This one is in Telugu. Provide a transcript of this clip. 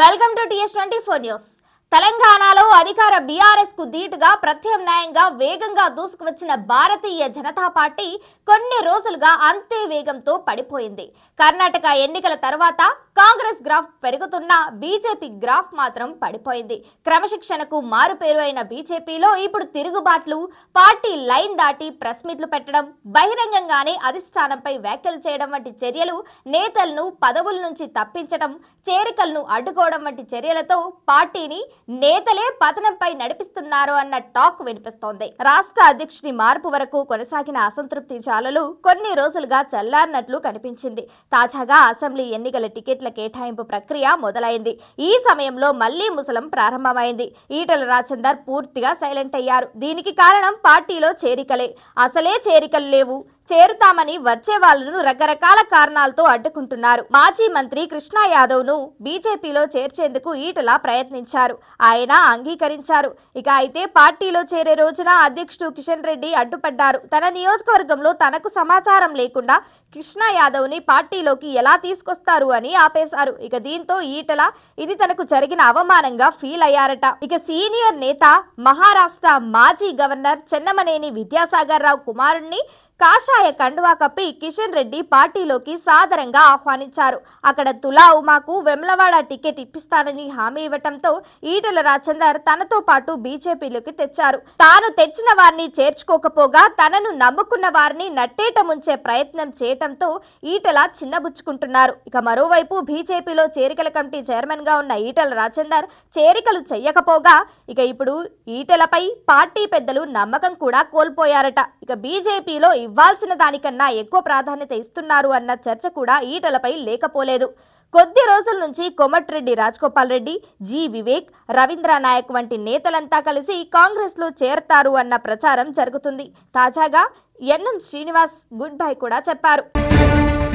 welcome to TS twenty four news తెలంగాణలో అధికార బీఆర్ఎస్ కు ధీటుగా ప్రత్యామ్నాయంగా వేగంగా దూసుకువచ్చిన భారతీయ జనతా పార్టీ కొన్ని రోజులుగా అంతే వేగంతో పడిపోయింది కర్ణాటక ఎన్నికల తర్వాత కాంగ్రెస్ గ్రాఫ్ పెరుగుతున్న బీజేపీ గ్రాఫ్ మాత్రం పడిపోయింది క్రమశిక్షణకు మారుపేరు అయిన బీజేపీలో ఇప్పుడు తిరుగుబాట్లు పార్టీ లైన్ దాటి ప్రెస్ మీట్లు పెట్టడం బహిరంగంగానే అధిష్టానంపై వ్యాఖ్యలు చేయడం వంటి చర్యలు నేతలను పదవుల నుంచి తప్పించడం చేరికలను అడ్డుకోవడం వంటి చర్యలతో పార్టీని నేతలే పతనంపై నడిపిస్తున్నారు అన్న టాక్ వినిపిస్తోంది రాష్ట్ర అధ్యక్షుని మార్పు వరకు కొనసాగిన అసంతృప్తి జాలలు కొన్ని రోజులుగా చల్లారినట్లు కనిపించింది తాజాగా అసెంబ్లీ ఎన్నికల టికెట్లు సీట్ల కేటాయింపు ప్రక్రియ మొదలైంది ఈ సమయంలో మళ్లీ ముసలం ప్రారంభమైంది ఈటల రాజేందర్ పూర్తిగా సైలెంట్ అయ్యారు దీనికి కారణం పార్టీలో చేరికలే అసలే చేరికలు లేవు చేరుతామని వచ్చే వాళ్లను రకరకాల కారణాలతో అడ్డుకుంటున్నారు మాజీ మంత్రి కృష్ణా యాదవ్ ను బీజేపీలో చేర్చేందుకు ఈటల ప్రయత్నించారు ఆయన అంగీకరించారు ఇక అయితే పార్టీలో చేరే రోజున అధ్యక్షుడు కిషన్ రెడ్డి అడ్డుపడ్డారు తన నియోజకవర్గంలో తనకు సమాచారం లేకుండా కృష్ణ యాదవ్ ని పార్టీలోకి ఎలా తీసుకొస్తారు అని ఆపేశారు ఇక దీంతో ఈటల ఇది తనకు జరిగిన అవమానంగా ఫీల్ అయ్యారట ఇక సీనియర్ నేత మహారాష్ట్ర మాజీ గవర్నర్ చెన్నమనేని విద్యాసాగర్ రావు కుమారుణ్ణి కాషాయ కండువా కప్పి కిషన్ రెడ్డి పార్టీలోకి సాదరంగా ఆహ్వానించారు అక్కడ తులా ఉమాకు వెమ్లవాడ టికెట్ ఇప్పిస్తానని హామీ ఇవ్వటంతో ఈటల రాజందర్ తనతో పాటు బీజేపీలోకి తెచ్చారు తాను తెచ్చిన వారిని చేర్చుకోకపోగా తనను నమ్ముకున్న వారిని నట్టేట ముంచే ప్రయత్నం చేయటంతో ఈటల చిన్నబుచ్చుకుంటున్నారు ఇక మరోవైపు బీజేపీలో చేరికల కమిటీ చైర్మన్ గా ఉన్న ఈటల రాజందర్ చేరికలు చెయ్యకపోగా ఇక ఇప్పుడు ఈటలపై పార్టీ పెద్దలు నమ్మకం కూడా కోల్పోయారట ఇక బీజేపీలో ఇవ్వాల్సిన దానికన్నా ఎక్కువ ప్రాధాన్యత ఇస్తున్నారు అన్న చర్చ కూడా ఈటలపై లేకపోలేదు కొద్ది రోజుల నుంచి కొమటిరెడ్డి రాజగోపాల్ రెడ్డి జి వివేక్ రవీంద్ర నాయక్ వంటి నేతలంతా కలిసి కాంగ్రెస్లో చేరతారు అన్న ప్రచారం జరుగుతుంది తాజాగా ఎన్ఎం శ్రీనివాస్ గుడ్ బై కూడా చెప్పారు